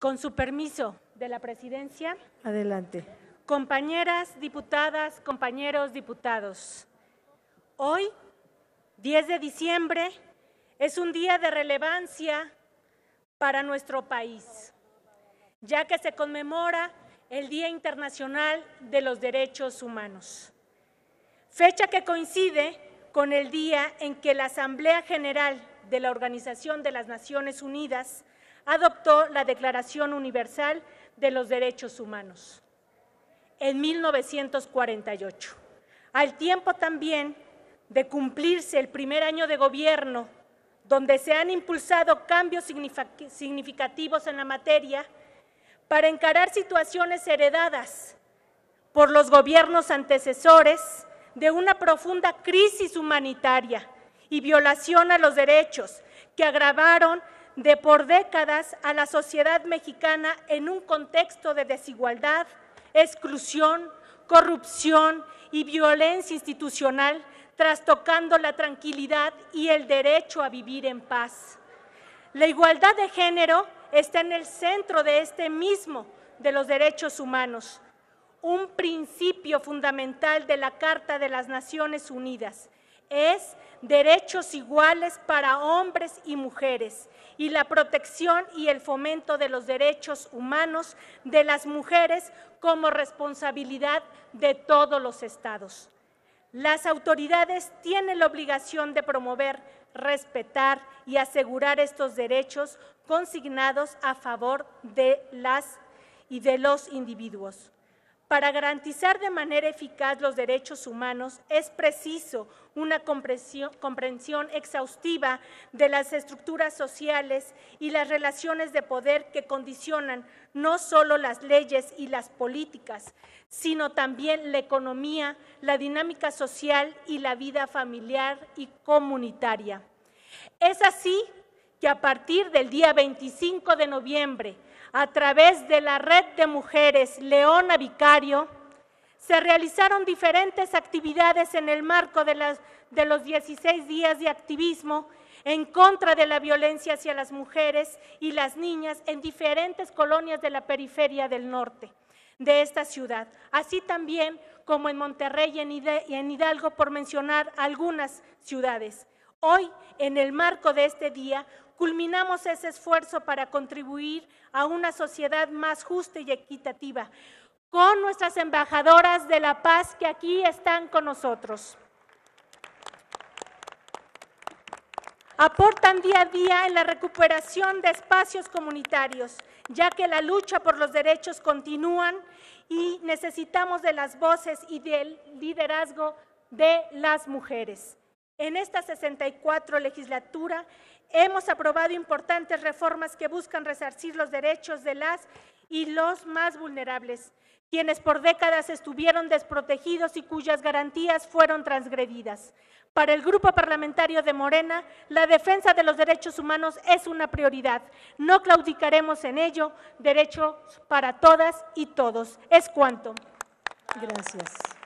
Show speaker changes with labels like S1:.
S1: Con su permiso de la presidencia. Adelante. Compañeras diputadas, compañeros diputados, hoy, 10 de diciembre, es un día de relevancia para nuestro país, ya que se conmemora el Día Internacional de los Derechos Humanos, fecha que coincide con el día en que la Asamblea General de la Organización de las Naciones Unidas adoptó la Declaración Universal de los Derechos Humanos en 1948. Al tiempo también de cumplirse el primer año de gobierno, donde se han impulsado cambios significativos en la materia para encarar situaciones heredadas por los gobiernos antecesores de una profunda crisis humanitaria y violación a los derechos que agravaron de por décadas a la sociedad mexicana en un contexto de desigualdad, exclusión, corrupción y violencia institucional, trastocando la tranquilidad y el derecho a vivir en paz. La igualdad de género está en el centro de este mismo de los derechos humanos, un principio fundamental de la Carta de las Naciones Unidas. Es derechos iguales para hombres y mujeres y la protección y el fomento de los derechos humanos de las mujeres como responsabilidad de todos los estados. Las autoridades tienen la obligación de promover, respetar y asegurar estos derechos consignados a favor de las y de los individuos. Para garantizar de manera eficaz los derechos humanos es preciso una comprensión, exhaustiva de las estructuras sociales y las relaciones de poder que condicionan no solo las leyes y las políticas, sino también la economía, la dinámica social y la vida familiar y comunitaria. Es así que a partir del día 25 de noviembre, a través de la Red de Mujeres Leona Vicario, se realizaron diferentes actividades en el marco de, las, de los 16 días de activismo en contra de la violencia hacia las mujeres y las niñas en diferentes colonias de la periferia del norte de esta ciudad, así también como en Monterrey y en Hidalgo, por mencionar algunas ciudades. Hoy, en el marco de este día, culminamos ese esfuerzo para contribuir a una sociedad más justa y equitativa, con nuestras embajadoras de la paz que aquí están con nosotros. Aportan día a día en la recuperación de espacios comunitarios, ya que la lucha por los derechos continúan y necesitamos de las voces y del liderazgo de las mujeres. En esta 64 legislatura hemos aprobado importantes reformas que buscan resarcir los derechos de las y los más vulnerables, quienes por décadas estuvieron desprotegidos y cuyas garantías fueron transgredidas. Para el Grupo Parlamentario de Morena, la defensa de los derechos humanos es una prioridad. No claudicaremos en ello. Derechos para todas y todos. Es cuanto. Gracias.